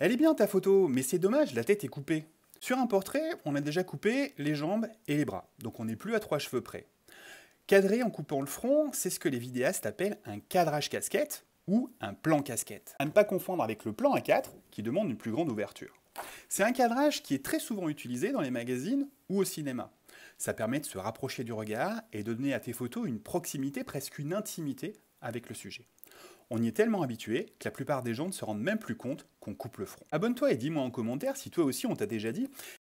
Elle est bien ta photo, mais c'est dommage, la tête est coupée. Sur un portrait, on a déjà coupé les jambes et les bras, donc on n'est plus à trois cheveux près. Cadrer en coupant le front, c'est ce que les vidéastes appellent un cadrage casquette ou un plan casquette. À ne pas confondre avec le plan à 4 qui demande une plus grande ouverture. C'est un cadrage qui est très souvent utilisé dans les magazines ou au cinéma. Ça permet de se rapprocher du regard et de donner à tes photos une proximité, presque une intimité avec le sujet. On y est tellement habitué que la plupart des gens ne se rendent même plus compte qu'on coupe le front. Abonne-toi et dis-moi en commentaire si toi aussi on t'a déjà dit